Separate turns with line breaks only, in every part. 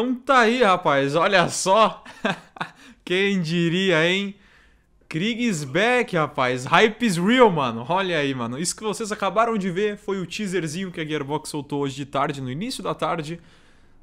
Então tá aí, rapaz. Olha só. Quem diria, hein? Kriegs back, rapaz. Hype is real, mano. Olha aí, mano. Isso que vocês acabaram de ver foi o teaserzinho que a Gearbox soltou hoje de tarde, no início da tarde,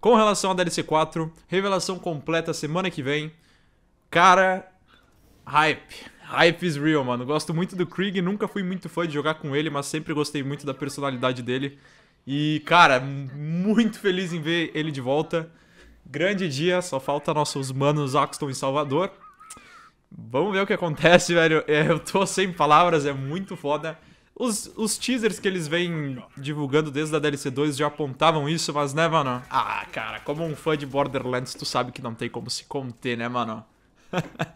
com relação à DLC 4. Revelação completa semana que vem. Cara, hype. Hype is real, mano. Gosto muito do Krieg, nunca fui muito fã de jogar com ele, mas sempre gostei muito da personalidade dele. E, cara, muito feliz em ver ele de volta. Grande dia, só falta nossos manos Axton em Salvador. Vamos ver o que acontece, velho. É, eu tô sem palavras, é muito foda. Os, os teasers que eles vêm divulgando desde a DLC 2 já apontavam isso, mas né, mano? Ah, cara, como um fã de Borderlands, tu sabe que não tem como se conter, né, mano?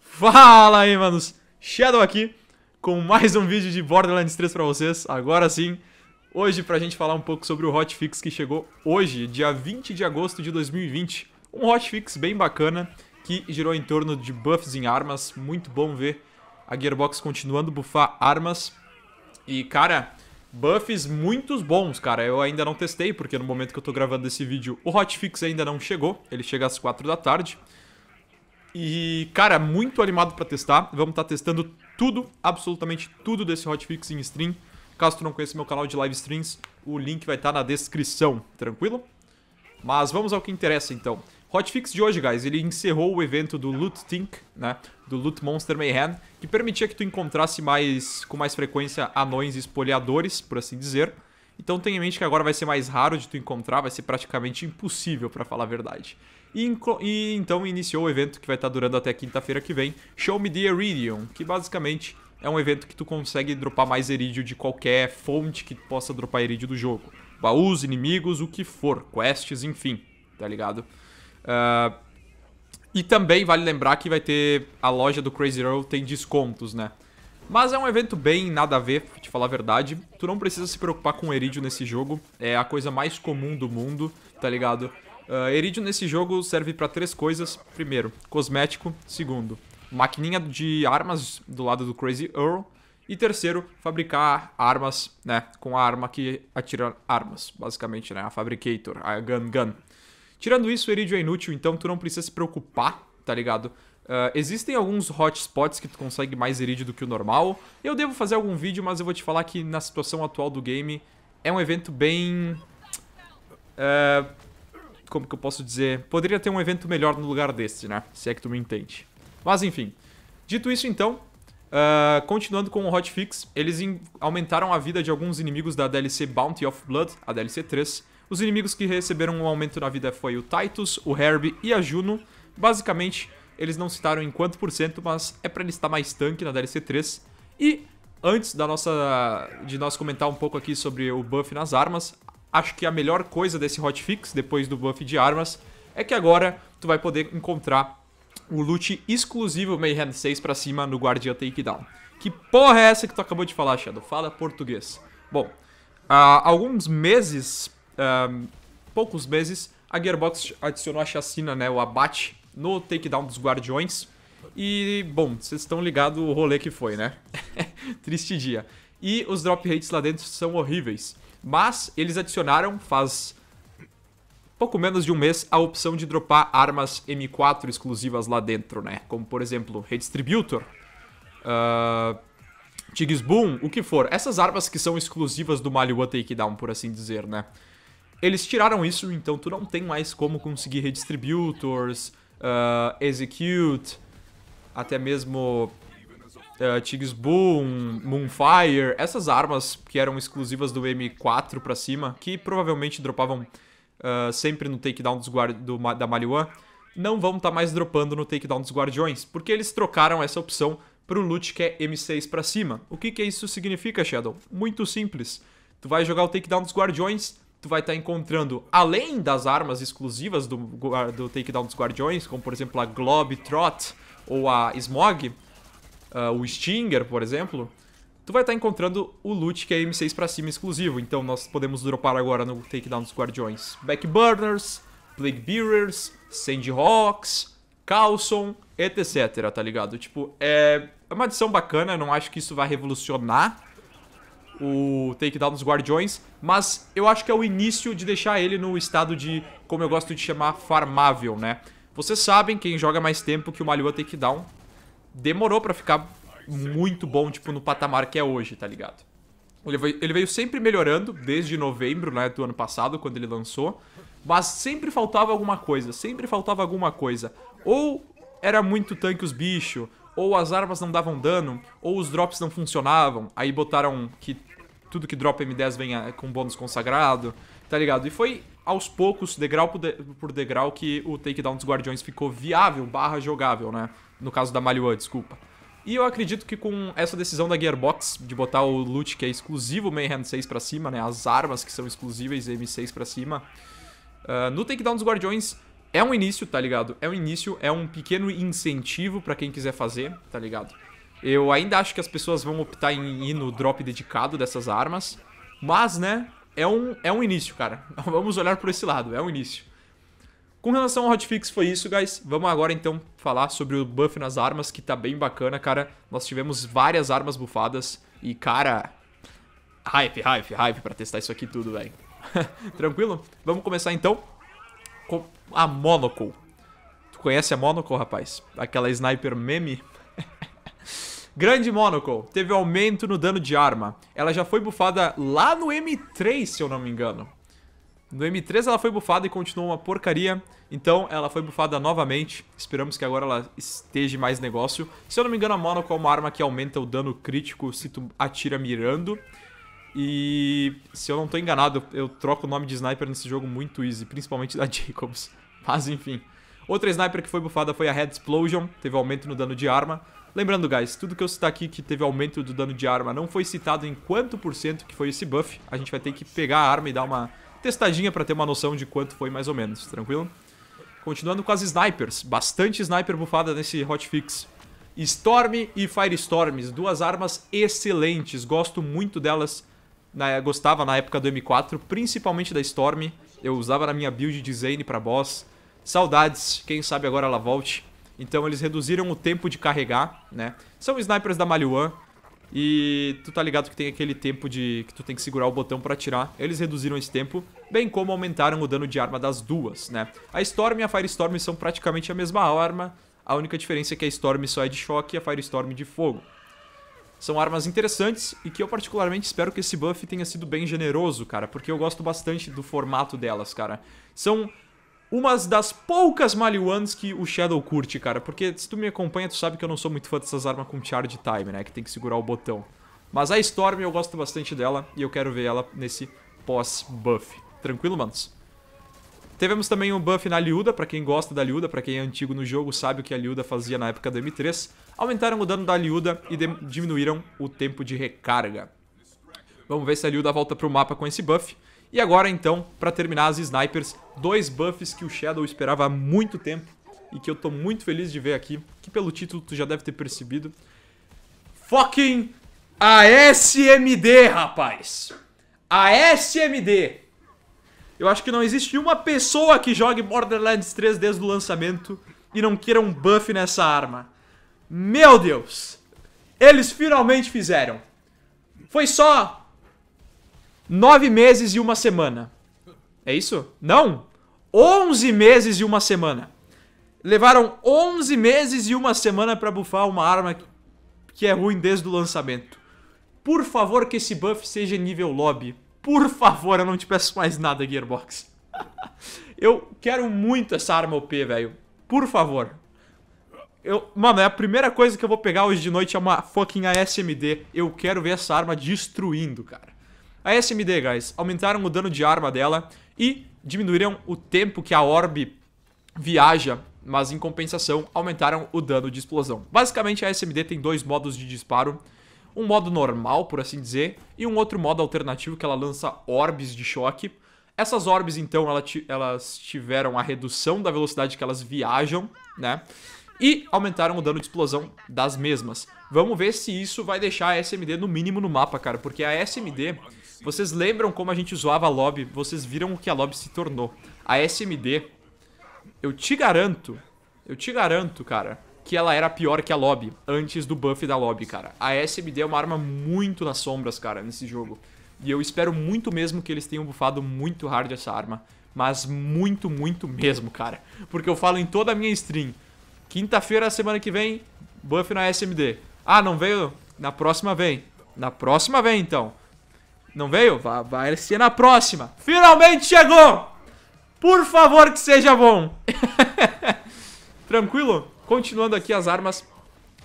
Fala aí, manos! Shadow aqui com mais um vídeo de Borderlands 3 pra vocês. Agora sim, hoje pra gente falar um pouco sobre o hotfix que chegou hoje, dia 20 de agosto de 2020. Um hotfix bem bacana que girou em torno de buffs em armas, muito bom ver a Gearbox continuando buffar armas. E cara, buffs muitos bons, cara. Eu ainda não testei, porque no momento que eu tô gravando esse vídeo, o hotfix ainda não chegou. Ele chega às 4 da tarde. E, cara, muito animado para testar. Vamos estar tá testando tudo, absolutamente tudo desse hotfix em stream. Caso tu não conheça meu canal de live streams, o link vai estar tá na descrição, tranquilo? Mas vamos ao que interessa então. Hotfix de hoje, guys, ele encerrou o evento do Loot Think, né, do Loot Monster Mayhem, que permitia que tu encontrasse mais, com mais frequência anões espoliadores, por assim dizer. Então tenha em mente que agora vai ser mais raro de tu encontrar, vai ser praticamente impossível, para falar a verdade. E, e, então iniciou o evento que vai estar tá durando até quinta-feira que vem, Show Me The Iridium, que basicamente é um evento que tu consegue dropar mais erídio de qualquer fonte que possa dropar erídio do jogo. Baús, inimigos, o que for, quests, enfim, tá ligado? Uh, e também vale lembrar que vai ter a loja do Crazy Roll tem descontos, né? Mas é um evento bem nada a ver, pra te falar a verdade. Tu não precisa se preocupar com erídio nesse jogo, é a coisa mais comum do mundo, tá ligado? Uh, ah, erídio nesse jogo serve para três coisas. Primeiro, cosmético. Segundo, maquininha de armas do lado do Crazy Earl. E terceiro, fabricar armas, né? Com a arma que atira armas, basicamente, né? A Fabricator, a Gun Gun. Tirando isso, o Eridio é inútil, então tu não precisa se preocupar, tá ligado? Uh, existem alguns hotspots que tu consegue mais Eridio do que o normal. Eu devo fazer algum vídeo, mas eu vou te falar que na situação atual do game é um evento bem... Uh, como que eu posso dizer? Poderia ter um evento melhor no lugar desse, né? Se é que tu me entende. Mas enfim. Dito isso, então, Uh, continuando com o hotfix, eles aumentaram a vida de alguns inimigos da DLC Bounty of Blood, a DLC 3. Os inimigos que receberam um aumento na vida foi o Titus, o Herbie e a Juno. Basicamente, eles não citaram em quanto por cento, mas é para ele estar mais tanque na DLC 3. E antes da nossa de nós comentar um pouco aqui sobre o buff nas armas, acho que a melhor coisa desse hotfix depois do buff de armas é que agora tu vai poder encontrar o loot exclusivo Mayhem 6 pra cima no Guardian Takedown. Que porra é essa que tu acabou de falar, Shadow? Fala português. Bom, há alguns meses, um, poucos meses, a Gearbox adicionou a chacina, né, o abate, no takedown dos Guardiões. E, bom, vocês estão ligados o rolê que foi, né? Triste dia. E os drop rates lá dentro são horríveis. Mas eles adicionaram, faz pouco menos de um mês a opção de dropar armas M4 exclusivas lá dentro, né? Como, por exemplo, Redistributor, uh, ah, Tiggs Boom, o que for. Essas armas que são exclusivas do Maliwa Takedown, por assim dizer, né? Eles tiraram isso, então tu não tem mais como conseguir Redistributors, uh, ah, Execute, até mesmo uh, Tiggs Boom, Moonfire, essas armas que eram exclusivas do M4 pra cima, que provavelmente dropavam uh, sempre no takedown dos do, da Maliwan, não vão estar tá mais dropando no takedown dos guardiões, porque eles trocaram essa opção para o loot que é M6 para cima. O que, que isso significa, Shadow? Muito simples. Tu vai jogar o takedown dos guardiões, tu vai estar tá encontrando, além das armas exclusivas do, do takedown dos guardiões, como por exemplo a Globetrot ou a Smog, uh, o Stinger, por exemplo, tu vai estar encontrando o loot que é M6 pra cima exclusivo. Então nós podemos dropar agora no Takedown dos Guardiões. Backburners, Plague Bearers, Sandhawks, Carlson, etc, tá ligado? Tipo, é, é uma adição bacana, não acho que isso vai revolucionar o Takedown dos Guardiões, mas eu acho que é o início de deixar ele no estado de, como eu gosto de chamar, farmável, né? Vocês sabem, quem joga mais tempo, que o Malua Takedown demorou pra ficar muito bom, tipo, no patamar que é hoje, tá ligado? Ele veio, ele veio sempre melhorando, desde novembro, né, do ano passado, quando ele lançou. Mas sempre faltava alguma coisa, sempre faltava alguma coisa. Ou era muito tanque os bichos, ou as armas não davam dano, ou os drops não funcionavam. Aí botaram que tudo que dropa M10 vem com bônus consagrado, tá ligado? E foi aos poucos, degrau por degrau, que o takedown dos guardiões ficou viável barra jogável, né? No caso da Malioa, desculpa. E eu acredito que com essa decisão da Gearbox de botar o loot que é exclusivo Mayhem 6 para cima, né, as armas que são exclusivas M6 para cima, uh, no Takedown dos Guardiões é um início, tá ligado? É um início, é um pequeno incentivo para quem quiser fazer, tá ligado? Eu ainda acho que as pessoas vão optar em ir no drop dedicado dessas armas, mas, né, é um, é um início, cara. Vamos olhar por esse lado, é um início. Com relação ao hotfix foi isso, guys. Vamos agora então falar sobre o buff nas armas, que tá bem bacana, cara. Nós tivemos várias armas bufadas e, cara... Hype, hype, hype pra testar isso aqui tudo, velho. Tranquilo? Vamos começar então com a Monocle. Tu conhece a Monocle, rapaz? Aquela sniper meme? Grande Monocle, teve aumento no dano de arma. Ela já foi bufada lá no M3, se eu não me engano. No M3 ela foi bufada e continuou uma porcaria, então ela foi bufada novamente. Esperamos que agora ela esteja mais negócio. Se eu não me engano, a Monocle é uma arma que aumenta o dano crítico se tu atira mirando. E se eu não tô enganado, eu troco o nome de sniper nesse jogo muito easy, principalmente da Jacobs. Mas enfim. Outra sniper que foi bufada foi a Head Explosion, teve aumento no dano de arma. Lembrando, guys, tudo que eu citar aqui que teve aumento do dano de arma não foi citado em quanto por cento que foi esse buff. A gente vai ter que pegar a arma e dar uma testadinha para ter uma noção de quanto foi mais ou menos, tranquilo? Continuando com as snipers, bastante sniper bufada nesse hotfix. Storm e Firestorms, duas armas excelentes, gosto muito delas. gostava na época do M4, principalmente da Storm. Eu usava na minha build de Zane pra boss. Saudades, quem sabe agora ela volte. Então eles reduziram o tempo de carregar, né? São snipers da Maliwan, e tu tá ligado que tem aquele tempo de que tu tem que segurar o botão para atirar. Eles reduziram esse tempo, bem como aumentaram o dano de arma das duas, né? A Storm e a Firestorm são praticamente a mesma arma, a única diferença é que a Storm só é de choque e a Firestorm de fogo. São armas interessantes e que eu particularmente espero que esse buff tenha sido bem generoso, cara, porque eu gosto bastante do formato delas, cara. São uma das poucas Maliwans que o Shadow curte, cara. Porque se tu me acompanha, tu sabe que eu não sou muito fã dessas armas com charge time, né? Que tem que segurar o botão. Mas a Storm eu gosto bastante dela e eu quero ver ela nesse pós-buff. Tranquilo, manos? Tivemos também um buff na Liuda, pra quem gosta da Liuda, pra quem é antigo no jogo sabe o que a Liuda fazia na época do M3. Aumentaram o dano da Liuda e diminuíram o tempo de recarga. Vamos ver se a Liuda volta pro mapa com esse buff. E agora, então, para terminar as snipers, dois buffs que o Shadow esperava há muito tempo e que eu tô muito feliz de ver aqui, que pelo título tu já deve ter percebido. Fucking ASMD, rapaz! ASMD! Eu acho que não existe uma pessoa que jogue Borderlands 3 desde o lançamento e não queira um buff nessa arma. Meu Deus! Eles finalmente fizeram. Foi só Nove meses e uma semana. É isso? Não! Onze meses e uma semana. Levaram onze meses e uma semana para buffar uma arma que é ruim desde o lançamento. Por favor, que esse buff seja nível lobby. Por favor, eu não te peço mais nada, Gearbox. eu quero muito essa arma OP, velho. Por favor. Eu, mano, é a primeira coisa que eu vou pegar hoje de noite é uma fucking ASMD. Eu quero ver essa arma destruindo, cara a SMD, guys. Aumentaram o dano de arma dela e diminuíram o tempo que a orb viaja mas em compensação aumentaram o dano de explosão. Basicamente a SMD tem dois modos de disparo, um modo normal, por assim dizer, e um outro modo alternativo que ela lança orbes de choque. Essas orbes, então, elas tiveram a redução da velocidade que elas viajam, né? E aumentaram o dano de explosão das mesmas. Vamos ver se isso vai deixar a SMD no mínimo no mapa, cara, porque a SMD vocês lembram como a gente zoava a lobby? Vocês viram o que a lobby se tornou. A SMD, eu te garanto, eu te garanto, cara, que ela era pior que a lobby, antes do buff da lobby, cara. A SMD é uma arma muito nas sombras, cara, nesse jogo. E eu espero muito mesmo que eles tenham bufado muito hard essa arma. Mas muito, muito mesmo, cara. Porque eu falo em toda a minha stream. Quinta-feira, semana que vem, buff na SMD. Ah, não veio? Na próxima vem. Na próxima vem, então. Não veio? Vai, vai ser na próxima. Finalmente chegou! Por favor, que seja bom. Tranquilo? Continuando aqui as armas.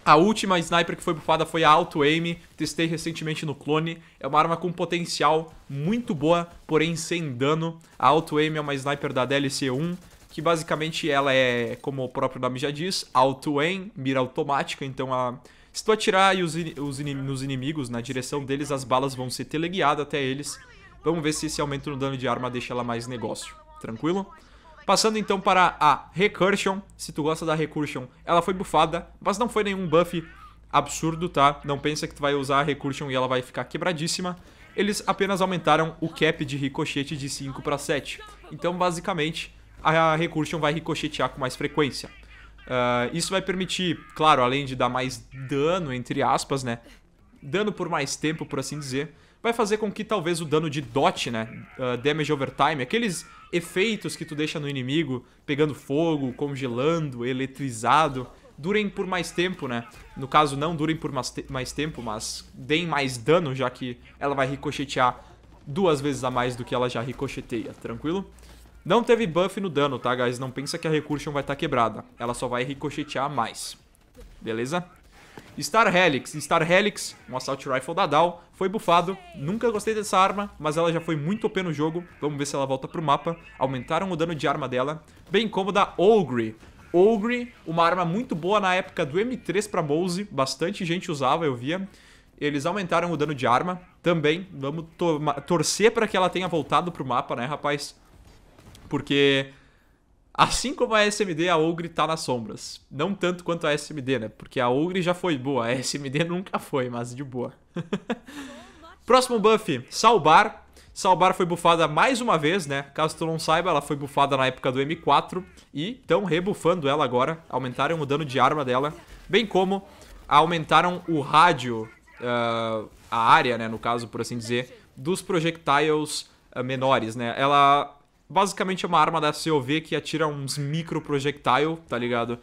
A última sniper que foi bufada foi a Auto Aim, testei recentemente no clone. É uma arma com potencial muito boa, porém sem dano. A Auto Aim é uma sniper da DLC1, que basicamente ela é, como o próprio nome já diz, Auto Aim, mira automática, então a se tu atirar os, in os in nos inimigos, na direção deles, as balas vão ser teleguiadas até eles. Vamos ver se esse aumento no dano de arma deixa ela mais negócio. Tranquilo? Passando então para a Recursion. Se tu gosta da Recursion, ela foi bufada, mas não foi nenhum buff absurdo, tá? Não pensa que tu vai usar a Recursion e ela vai ficar quebradíssima. Eles apenas aumentaram o cap de ricochete de 5 para 7. Então, basicamente, a Recursion vai ricochetear com mais frequência. Uh, isso vai permitir, claro, além de dar mais dano, entre aspas, né? Dano por mais tempo, por assim dizer. Vai fazer com que talvez o dano de DOT, né? Uh, damage over time, aqueles efeitos que tu deixa no inimigo, pegando fogo, congelando, eletrizado, durem por mais tempo, né? No caso, não durem por mais, te mais tempo, mas deem mais dano, já que ela vai ricochetear duas vezes a mais do que ela já ricocheteia, tranquilo? Não teve buff no dano, tá, guys? Não pensa que a Recursion vai estar tá quebrada. Ela só vai ricochetear mais. Beleza? Star Helix. Star Helix, um Assault Rifle da Dow. foi bufado. Nunca gostei dessa arma, mas ela já foi muito OP no jogo. Vamos ver se ela volta pro mapa. Aumentaram o dano de arma dela, bem como da Ogre. Ogre, uma arma muito boa na época do M3 pra Mouse. Bastante gente usava, eu via. Eles aumentaram o dano de arma também. Vamos torcer para que ela tenha voltado pro mapa, né, rapaz? porque assim como a SMD, a Ogre tá nas sombras. Não tanto quanto a SMD, né? Porque a Ogre já foi boa, a SMD nunca foi, mas de boa. Próximo buff, Salbar. Salbar foi bufada mais uma vez, né? Caso tu não saiba, ela foi bufada na época do M4 e estão rebufando ela agora. Aumentaram o dano de arma dela, bem como aumentaram o rádio, uh, a área, né, no caso, por assim dizer, dos projectiles uh, menores, né? Ela basicamente é uma arma da COV que atira uns micro projectile, tá ligado?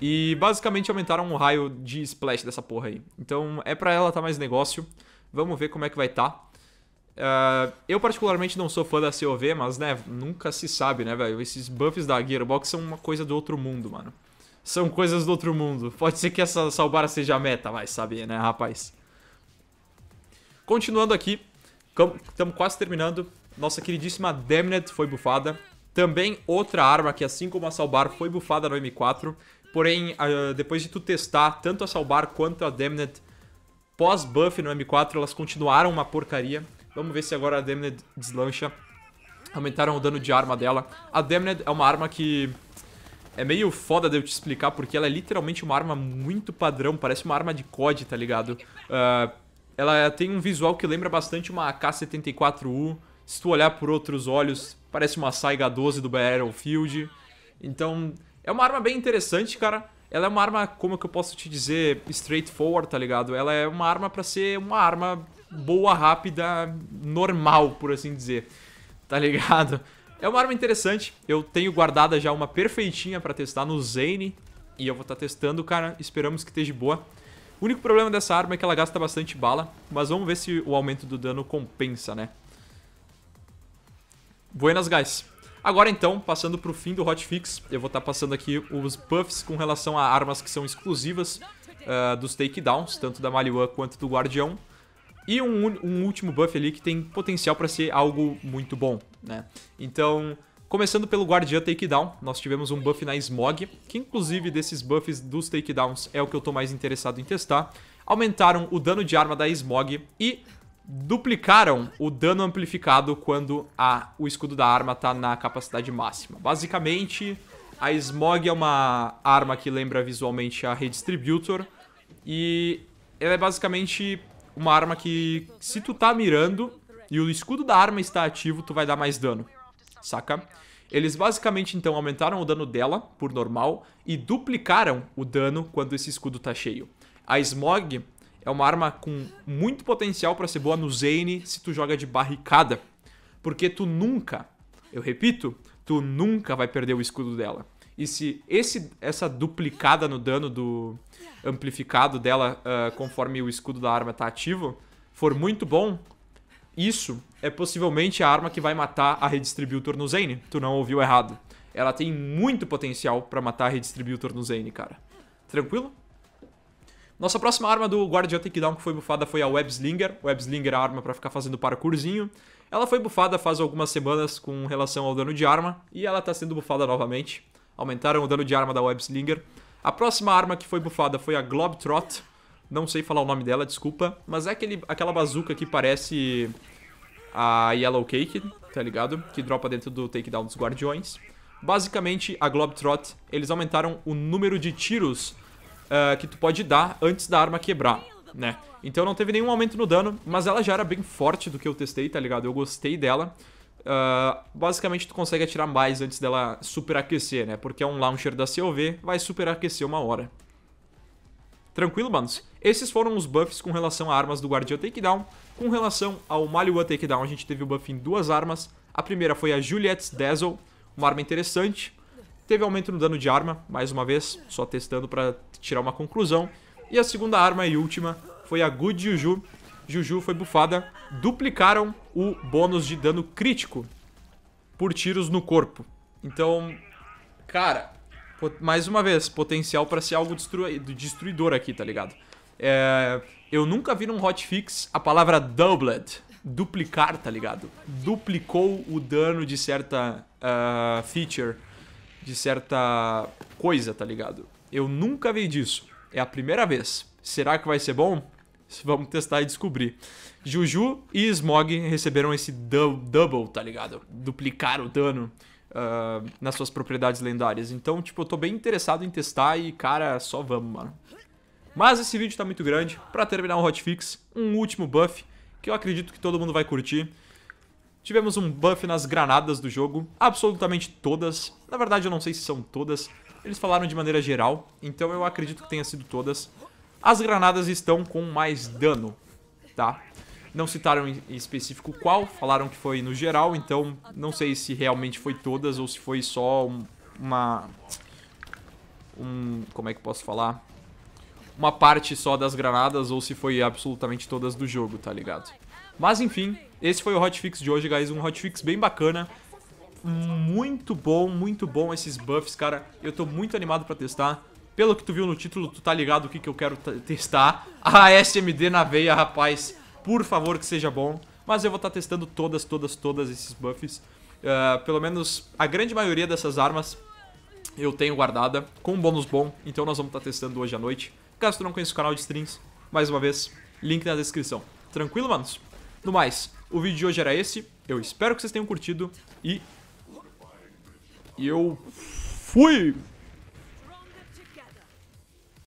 E basicamente aumentaram o raio de splash dessa porra aí. Então é pra ela tá mais negócio. Vamos ver como é que vai tá. Uh, eu particularmente não sou fã da COV, mas né, nunca se sabe, né, velho? Esses buffs da Gearbox são uma coisa do outro mundo, mano. São coisas do outro mundo. Pode ser que essa Salbara seja a meta, vai saber, né, rapaz? Continuando aqui, estamos quase terminando. Nossa queridíssima Damned foi bufada. Também outra arma que, assim como a Salbar, foi bufada no M4. Porém, ah, depois de tu testar tanto a Salbar quanto a Damned pós-buff no M4, elas continuaram uma porcaria. Vamos ver se agora a Damned deslancha. Aumentaram o dano de arma dela. A Damned é uma arma que é meio foda de eu te explicar, porque ela é literalmente uma arma muito padrão, parece uma arma de COD, tá ligado? Uh, ela tem um visual que lembra bastante uma AK-74U, se tu olhar por outros olhos, parece uma Saiga 12 do Battlefield. Então, é uma arma bem interessante, cara. Ela é uma arma, como que eu posso te dizer, straightforward, tá ligado? Ela é uma arma para ser uma arma boa, rápida, normal, por assim dizer. Tá ligado? É uma arma interessante. Eu tenho guardada já uma perfeitinha para testar no Zane. E eu vou estar tá testando, cara. Esperamos que esteja boa. O único problema dessa arma é que ela gasta bastante bala. Mas vamos ver se o aumento do dano compensa, né? Buenas, guys. Agora então, passando para o fim do hotfix, eu vou estar tá passando aqui os buffs com relação a armas que são exclusivas uh, dos takedowns, tanto da Maliwan quanto do Guardião. E um, um, último buff ali que tem potencial para ser algo muito bom, né? Então, começando pelo Guardião Takedown, nós tivemos um buff na Smog, que inclusive desses buffs dos Takedowns é o que eu estou mais interessado em testar. Aumentaram o dano de arma da Smog e duplicaram o dano amplificado quando a, o escudo da arma está na capacidade máxima. Basicamente, a Smog é uma arma que lembra visualmente a Redistributor e ela é basicamente uma arma que se tu tá mirando e o escudo da arma está ativo, tu vai dar mais dano, saca? Eles basicamente então aumentaram o dano dela por normal e duplicaram o dano quando esse escudo tá cheio. A Smog é uma arma com muito potencial para ser boa no Zane se tu joga de barricada. Porque tu nunca, eu repito, tu nunca vai perder o escudo dela. E se esse, essa duplicada no dano do amplificado dela, uh, conforme o escudo da arma está ativo, for muito bom, isso é possivelmente a arma que vai matar a Redistributor no Zane. Tu não ouviu errado. Ela tem muito potencial para matar a Redistributor no Zane, cara. Tranquilo? Nossa próxima arma do Guardião Takedown que foi bufada foi a Webslinger. Webslinger é a arma para ficar fazendo parkourzinho. Ela foi bufada faz algumas semanas com relação ao dano de arma e ela está sendo bufada novamente. Aumentaram o dano de arma da Webslinger. A próxima arma que foi bufada foi a Globetrot. Não sei falar o nome dela, desculpa. Mas é aquele, aquela bazuca que parece a Yellow Cake, tá ligado? Que dropa dentro do takedown dos guardiões. Basicamente, a Globetrot, eles aumentaram o número de tiros uh, que tu pode dar antes da arma quebrar, né? Então não teve nenhum aumento no dano, mas ela já era bem forte do que eu testei, tá ligado? Eu gostei dela. Uh, basicamente tu consegue atirar mais antes dela superaquecer, né? Porque é um launcher da COV, vai superaquecer uma hora. Tranquilo, manos? Esses foram os buffs com relação a armas do Guardião Takedown. Com relação ao Maliwa Takedown, a gente teve o buff em duas armas. A primeira foi a Juliet's Dazzle, uma arma interessante. Teve aumento no dano de arma, mais uma vez, só testando para tirar uma conclusão. E a segunda arma e última foi a Good Juju. Juju foi bufada, duplicaram o bônus de dano crítico por tiros no corpo. Então, cara, mais uma vez, potencial para ser algo destruidor aqui, tá ligado? É, eu nunca vi num hotfix a palavra doubled, duplicar, tá ligado? Duplicou o dano de certa uh, feature de certa coisa, tá ligado? Eu nunca vi disso. É a primeira vez. Será que vai ser bom? Vamos testar e descobrir. Juju e Smog receberam esse double, tá ligado? Duplicar o dano uh, nas suas propriedades lendárias. Então, tipo, eu tô bem interessado em testar e, cara, só vamos, mano. Mas esse vídeo tá muito grande. Pra terminar um hotfix, um último buff que eu acredito que todo mundo vai curtir. Tivemos um buff nas granadas do jogo, absolutamente todas. Na verdade, eu não sei se são todas. Eles falaram de maneira geral, então eu acredito que tenha sido todas. As granadas estão com mais dano, tá? Não citaram em específico qual, falaram que foi no geral, então não sei se realmente foi todas ou se foi só uma... Um... como é que posso falar? Uma parte só das granadas ou se foi absolutamente todas do jogo, tá ligado? Mas enfim, esse foi o hotfix de hoje, guys. Um hotfix bem bacana. Muito bom, muito bom esses buffs, cara. Eu tô muito animado pra testar. Pelo que tu viu no título, tu tá ligado o que, que eu quero testar. A SMD na veia, rapaz. Por favor, que seja bom. Mas eu vou estar tá testando todas, todas, todas esses buffs. Uh, pelo menos a grande maioria dessas armas eu tenho guardada com um bônus bom. Então nós vamos estar tá testando hoje à noite. Caso tu não conheça o canal de streams, mais uma vez, link na descrição. Tranquilo, manos? No mais, o vídeo de hoje era esse. Eu espero que vocês tenham curtido e... E eu... Fui!